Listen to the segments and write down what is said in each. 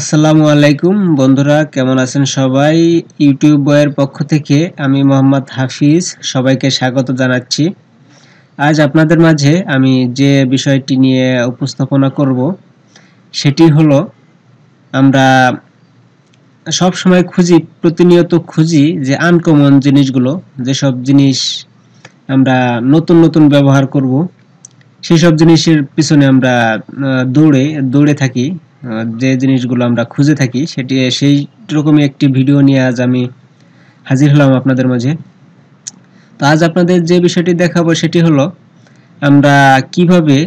আসসালামু আলাইকুম বন্ধুরা কেমন আছেন সবাই ইউটিউব বয়ের পক্ষ থেকে আমি মোহাম্মদ হাফিজ সবাইকে স্বাগত জানাচ্ছি আজ আপনাদের মাঝে আমি যে বিষয়টি নিয়ে উপস্থাপনা করব সেটি হলো আমরা সব সময় খুঁজি প্রতিনিয়ত খুঁজি যে আনকমন জিনিসগুলো যেসব জিনিস আমরা নতুন নতুন ব্যবহার করব সেসব জিনিসের পিছনে আমরা দৌড়ে দৌড়ে থাকি যে জিনিসগুলো আমরা খুঁজে থাকি সেটি সেই রকমই একটি ভিডিও নিয়ে আজ আমি হাজির হলাম আপনাদের মাঝে তো আজ আপনাদের যে বিষয়টি দেখাবো সেটি হলো আমরা কিভাবে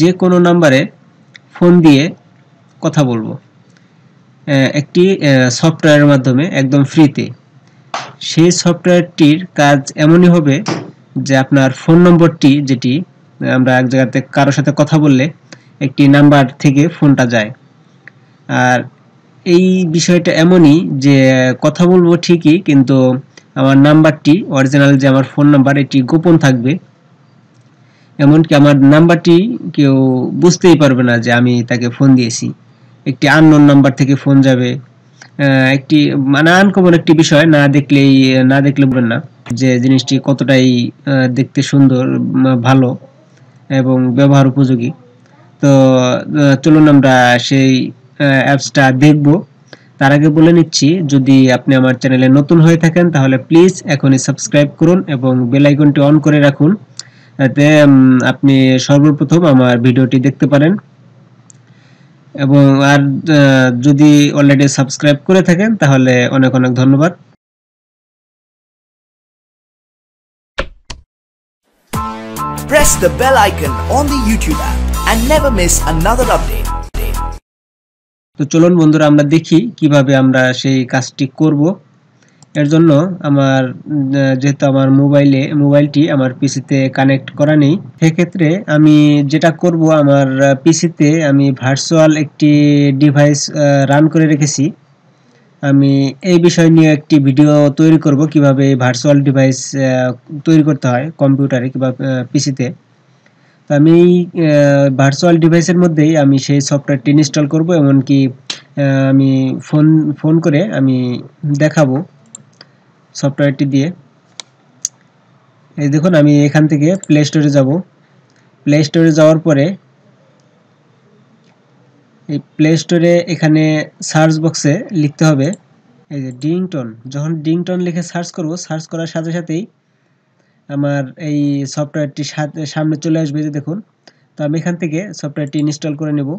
যে কোনো নাম্বারে ফোন দিয়ে কথা বলবো একটি সফটওয়্যারের মাধ্যমে একদম ফ্রিতে সেই সফটওয়্যারটির কাজ এমনই হবে যে আপনার ফোন নম্বরটি যেটি আমরা এক জায়গাতে কারোর সাথে কথা বললে একটি নাম্বার থেকে ফোনটা যায় আর এই বিষয়টা এমনই যে কথা বলবো ঠিকই কিন্তু আমার নাম্বারটি অরিজিনাল যে আমার ফোন নাম্বার এটি গোপন থাকবে এমনকি আমার নাম্বারটি কেউ বুঝতেই পারবে না যে আমি তাকে ফোন দিয়েছি একটি আননোন নাম্বার থেকে ফোন যাবে একটি মানে আনকমন একটি বিষয় না দেখলেই না দেখলে বলেন না যে জিনিসটি কতটাই দেখতে সুন্দর ভালো এবং ব্যবহার উপযোগী তো চলুন আমরা সেই অ্যাপসটা দেখব তার আগে বলে নিচ্ছি যদি আপনি আমার চ্যানেলে নতুন হয়ে থাকেন তাহলে প্লিজ এখনই সাবস্ক্রাইব করুন এবং বেল আইকনটি অন করে রাখুন তাতে আপনি সর্বপ্রথম আমার ভিডিওটি দেখতে পারেন এবং আর যদি অলরেডি সাবস্ক্রাইব করে থাকেন তাহলে অনেক অনেক ধন্যবাদ Press the bell icon on the YouTube app. and never miss another update. তো চলুন বন্ধুরা আমরা দেখি কিভাবে আমরা সেই কাজটি করব এর জন্য আমার যেহেতু আমার মোবাইলে মোবাইলটি আমার পিসিতে কানেক্ট করা নেই সেক্ষেত্রে আমি যেটা করব আমার পিসিতে আমি ভার্চুয়াল একটি ডিভাইস রান করে রেখেছি আমি এই বিষয় নিয়ে একটি ভিডিও তৈরি করব কিভাবে ভার্চুয়াল ডিভাইস তৈরি করতে হয় কম্পিউটারে কিংবা পিসিতে আমি ভার্চুয়াল ডিভাইসের মধ্যেই আমি সেই সফটওয়্যারটি ইনস্টল করবো এমনকি আমি ফোন ফোন করে আমি দেখাবো সফটওয়্যারটি দিয়ে এই দেখুন আমি এখান থেকে প্লে স্টোরে যাব প্লে স্টোরে যাওয়ার পরে এই প্লে স্টোরে এখানে সার্চ বক্সে লিখতে হবে এই যে ডিংটন যখন ডিংটন লিখে সার্চ করবো সার্চ করার সাথে সাথেই আমার এই সফটওয়্যারটি সাথে সামনে চলে আসবে যে দেখুন তো আমি এখান থেকে সফটওয়্যারটি ইনস্টল করে নেব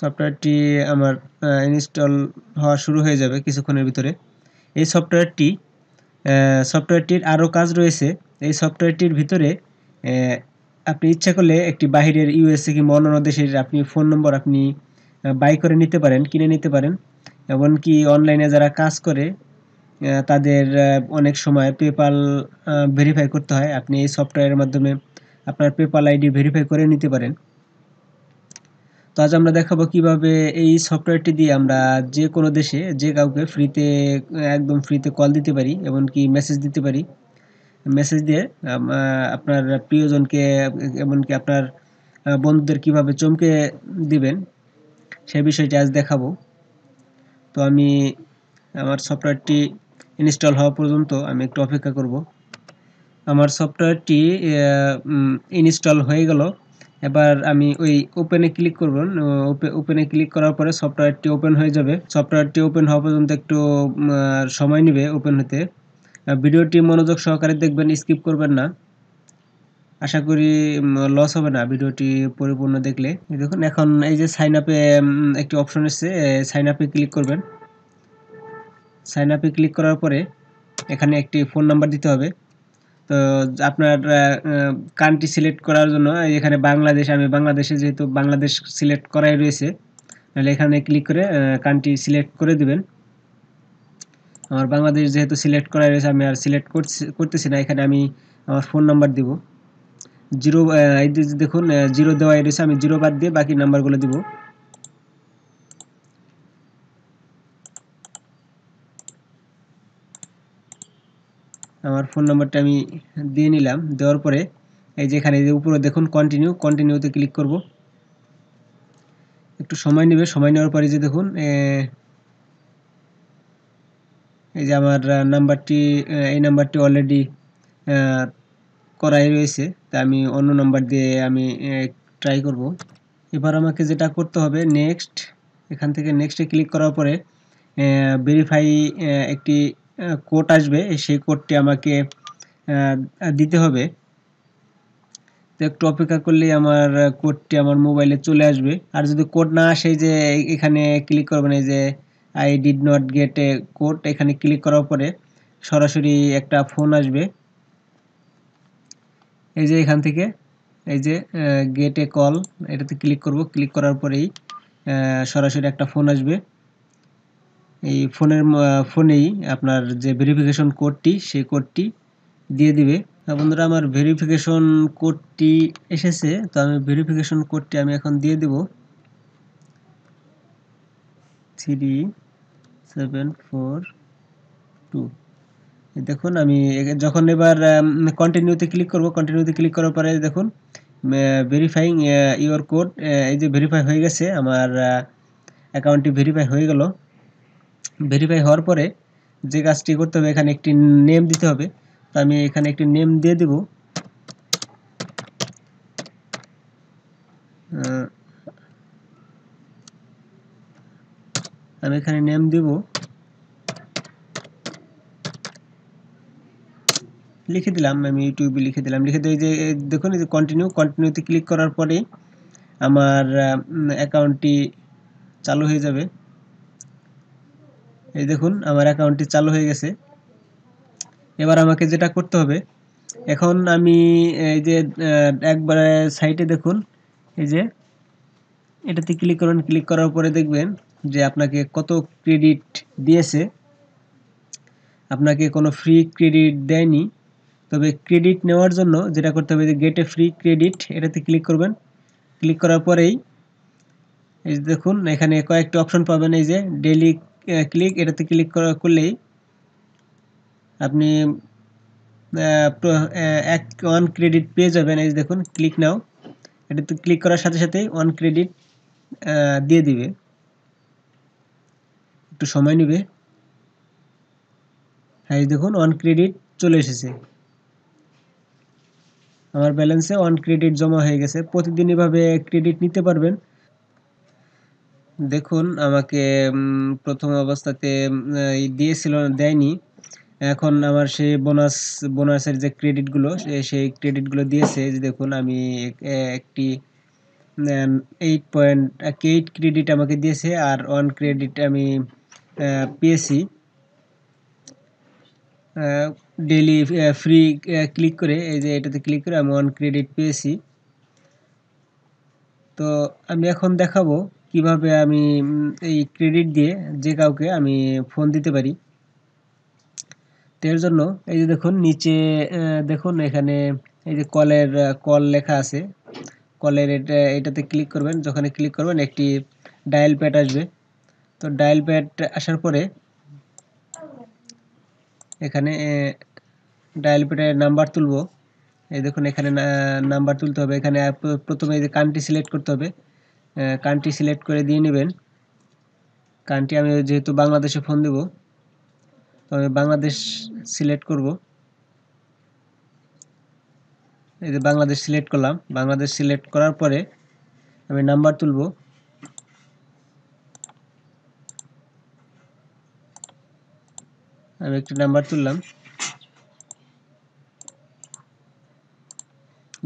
সফটওয়্যারটি আমার ইনস্টল হওয়া শুরু হয়ে যাবে কিছুক্ষণের ভিতরে এই সফটওয়্যারটি সফটওয়্যারটির আরও কাজ রয়েছে এই সফটওয়্যারটির ভিতরে আপনি ইচ্ছা করলে একটি বাহিরের ইউএসএ কিংবা অন্যান্য দেশের আপনি ফোন নম্বর আপনি বাই করে নিতে পারেন কিনে নিতে পারেন এমনকি অনলাইনে যারা কাজ করে তাদের অনেক সময় পেপাল ভেরিফাই করতে হয় আপনি এই সফটওয়্যারের মাধ্যমে আপনার পেপাল আইডি ভেরিফাই করে নিতে পারেন তো আজ আমরা দেখাবো কিভাবে এই সফটওয়্যারটি দিয়ে আমরা যে কোনো দেশে যে কাউকে ফ্রিতে একদম ফ্রিতে কল দিতে পারি এমনকি মেসেজ দিতে পারি মেসেজ দিয়ে আপনার প্রিয়জনকে এমনকি আপনার বন্ধুদের কিভাবে চমকে দিবেন সে বিষয়টি আজ দেখাবো তো আমি আমার সফটওয়্যারটি ইনস্টল হওয়া পর্যন্ত আমি একটু অপেক্ষা করব আমার সফটওয়্যারটি ইনস্টল হয়ে গেল এবার আমি ওই ওপেনে ক্লিক করব ওপেনে ক্লিক করার পরে সফটওয়্যারটি ওপেন হয়ে যাবে সফটওয়্যারটি ওপেন হওয়া পর্যন্ত একটু সময় নেবে ওপেন হতে ভিডিওটি মনোযোগ সহকারে দেখবেন স্কিপ করবেন না আশা করি লস হবে না ভিডিওটি পরিপূর্ণ দেখলে দেখুন এখন এই যে সাইন আপে একটি অপশন এসছে সাইন আপে ক্লিক করবেন সাইন আপে ক্লিক করার পরে এখানে একটি ফোন নাম্বার দিতে হবে তো আপনার কান্ট্রি সিলেক্ট করার জন্য এখানে বাংলাদেশ আমি বাংলাদেশে যেহেতু বাংলাদেশ সিলেক্ট করাই রয়েছে তাহলে এখানে ক্লিক করে কান্ট্রি সিলেক্ট করে দিবেন আমার বাংলাদেশ যেহেতু সিলেক্ট করা রয়েছে আমি আর সিলেক্ট করতেছি না এখানে আমি আমার ফোন নাম্বার দিব জিরো এই দেখুন জিরো দেওয়া রয়েছে আমি জিরো বাদ দিয়ে বাকি নাম্বারগুলো দেবো আমার ফোন নাম্বারটা আমি দিয়ে নিলাম দেওয়ার পরে এই যেখানে যে উপরে দেখুন কন্টিনিউ কন্টিনিউতে ক্লিক করব একটু সময় নেবে সময় নেওয়ার পরে যে দেখুন এই যে আমার নাম্বারটি এই নাম্বারটি অলরেডি করাই রয়েছে তা আমি অন্য নাম্বার দিয়ে আমি ট্রাই করব এবার আমাকে যেটা করতে হবে নেক্সট এখান থেকে নেক্সটে ক্লিক করার পরে ভেরিফাই একটি কোড আসবে সেই কোডটি আমাকে দিতে হবে তো একটু অপেক্ষা করলেই আমার কোডটি আমার মোবাইলে চলে আসবে আর যদি কোড না আসে যে এখানে ক্লিক করবেন এই যে I did not get a code এখানে ক্লিক করার পরে সরাসরি একটা ফোন আসবে এই যে এখান থেকে এই যে গেট এ কল এটাতে ক্লিক করব ক্লিক করার পরেই সরাসরি একটা ফোন আসবে এই ফোনের ফোনেই আপনার যে ভেরিফিকেশন কোডটি সেই কোডটি দিয়ে দিবে বন্ধুরা আমার ভেরিফিকেশন কোডটি এসেছে তো আমি ভেরিফিকেশন কোডটি আমি এখন দিয়ে দেব থ্রি সেভেন ফোর টু দেখুন আমি যখন এবার কন্টিনিউতে ক্লিক করব কন্টিনিউতে ক্লিক করার পরে দেখুন ভেরিফাইং ইউর কোড এই যে ভেরিফাই হয়ে গেছে আমার অ্যাকাউন্টটি ভেরিফাই হয়ে গেল ভেরিফাই হওয়ার পরে যে কাজটি করতে হবে এখানে একটি নেম দিতে হবে তো আমি এখানে একটি নেম দিয়ে দেব আমি এখানে নেম দেব লিখে দিলাম আমি ইউটিউবে লিখে দিলাম লিখে দিই যে দেখুন এই যে কন্টিনিউ কন্টিনিউতে ক্লিক করার পরে আমার অ্যাকাউন্টটি চালু হয়ে যাবে এই দেখুন আমার অ্যাকাউন্টটি চালু হয়ে গেছে এবার আমাকে যেটা করতে হবে এখন আমি এই যে একবারে সাইটে দেখুন এই যে এটাতে ক্লিক করুন ক্লিক করার পরে দেখবেন যে আপনাকে কত ক্রেডিট দিয়েছে আপনাকে কোনো ফ্রি ক্রেডিট দেয়নি তবে ক্রেডিট নেওয়ার জন্য যেটা করতে হবে যে গেটে ফ্রি ক্রেডিট এটাতে ক্লিক করবেন ক্লিক করার পরেই এই দেখুন এখানে কয়েকটি অপশন পাবেন এই যে ডেলি ক্লিক এটাতে ক্লিক করলেই আপনি এক ওয়ান ক্রেডিট পেয়ে যাবেন এই দেখুন ক্লিক নাও এটাতে ক্লিক করার সাথে সাথেই ওয়ান ক্রেডিট দিয়ে দিবে একটু সময় নেবে হ্যাঁ দেখুন ওয়ান ক্রেডিট চলে এসেছে আমার ব্যালেন্সে ওয়ান ক্রেডিট জমা হয়ে গেছে প্রতিদিন এভাবে ক্রেডিট নিতে পারবেন দেখুন আমাকে প্রথম অবস্থাতে দিয়েছিল দেয়নি এখন আমার সেই বোনাস বোনাসের যে ক্রেডিটগুলো সেই ক্রেডিটগুলো দিয়েছে যে দেখুন আমি একটি এইট পয়েন্ট এইট ক্রেডিট আমাকে দিয়েছে আর ওয়ান ক্রেডিট আমি পেয়েছি ডেলি ফ্রি ক্লিক করে এই যে এটাতে ক্লিক করে আমি ওয়ান ক্রেডিট পেয়েছি তো আমি এখন দেখাবো কিভাবে আমি এই ক্রেডিট দিয়ে যে কাউকে আমি ফোন দিতে পারি তো এর জন্য এই যে দেখুন নিচে দেখুন এখানে এই যে কলের কল লেখা আছে কলের এটা এটাতে ক্লিক করবেন যখন ক্লিক করবেন একটি ডায়াল প্যাড আসবে তো ডায়াল প্যাড আসার পরে এখানে ডায়াল প্যাডের নাম্বার তুলব এই দেখুন এখানে নাম্বার তুলতে হবে এখানে প্রথমে এই যে কান্ট্রি সিলেক্ট করতে হবে কান্ট্রি সিলেক্ট করে দিয়ে নেবেন কান্ট্রি আমি যেহেতু বাংলাদেশে ফোন দেব তো আমি বাংলাদেশ সিলেক্ট করব এই যে বাংলাদেশ সিলেক্ট করলাম বাংলাদেশ সিলেক্ট করার পরে আমি নাম্বার তুলব আমি একটি নাম্বার তুললাম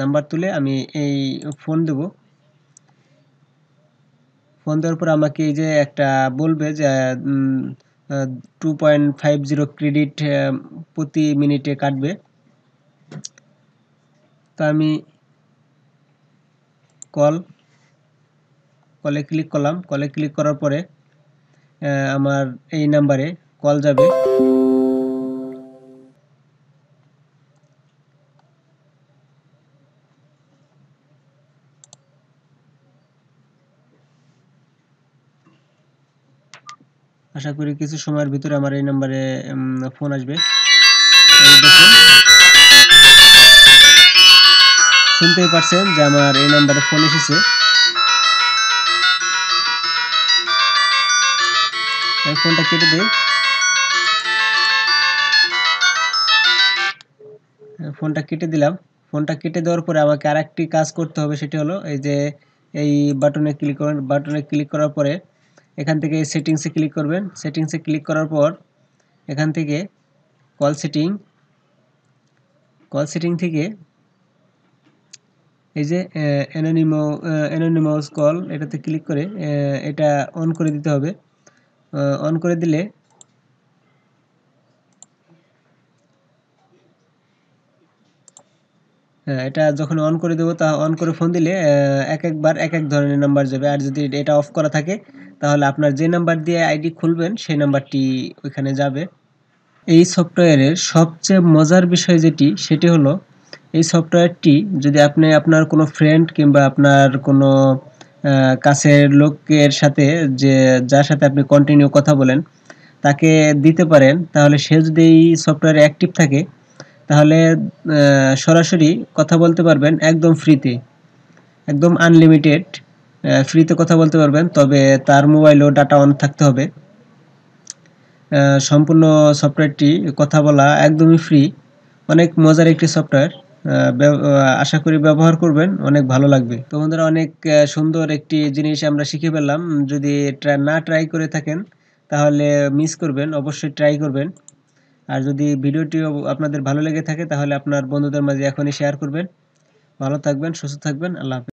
নাম্বার তুলে আমি এই ফোন দেবো ফোন দেওয়ার পর আমাকে এই যে একটা বলবে যে two point five zero credit প্রতি মিনিটে কাটবে তো আমি কল কলে ক্লিক করলাম কলে ক্লিক করার পরে আমার এই নাম্বারে কল যাবে আশা করি কিছু সময়ের ভিতরে আমার এই নাম্বারে ফোন আসবে শুনতেই পারছেন যে আমার এই নাম্বারে ফোন এসেছে ফোনটা কেটে দিই ফোনটা কেটে দিলাম ফোনটা কেটে দেওয়ার পরে আমাকে আরেকটি কাজ করতে হবে সেটি হলো এই যে এই বাটনে ক্লিক বাটনে ক্লিক করার পরে এখান থেকে সেটিংসে ক্লিক করবেন সেটিংসে ক্লিক করার পর এখান থেকে কল সেটিং কল সেটিং থেকে এই যে অ্যানোনিমো অ্যানোনিমাস কল এটাতে ক্লিক করে এটা অন করে দিতে হবে অন করে দিলে হ্যাঁ, এটা যখন অন করে দেবো তা অন করে ফোন দিলে এক একবার এক এক ধরনের নাম্বার যাবে আর যদি এটা অফ করা থাকে তাহলে আপনার যে নাম্বার দিয়ে আইডি খুলবেন সেই নাম্বারটি ওইখানে যাবে এই সফটওয়্যারের সবচেয়ে মজার বিষয় যেটি সেটি হলো এই সফটওয়্যারটি যদি আপনি আপনার কোনো ফ্রেন্ড কিংবা আপনার কোনো কাছের লোকের সাথে যে যার সাথে আপনি কন্টিনিউ কথা বলেন তাকে দিতে পারেন তাহলে সে যদি এই সফটওয়্যারে অ্যাক্টিভ থাকে তাহলে সরাসরি কথা বলতে পারবেন একদম ফ্রিতে একদম আনলিমিটেড ফ্রিতে কথা বলতে পারবেন তবে তার মোবাইলও ডাটা অন থাকতে হবে সম্পূর্ণ সফটওয়্যারটি কথা বলা একদমই ফ্রি অনেক মজার একটি সফটওয়্যার আশা করি ব্যবহার করবেন অনেক ভালো লাগবে তো বন্ধুরা অনেক সুন্দর একটি জিনিস আমরা শিখে পেলাম যদি না ট্রাই করে থাকেন তাহলে মিস করবেন অবশ্যই ট্রাই করবেন আর যদি ভিডিওটি আপনাদের ভালো লেগে থাকে তাহলে আপনার বন্ধুদের মাঝে এখনই শেয়ার করবেন ভালো থাকবেন সুস্থ থাকবেন আল্লাহ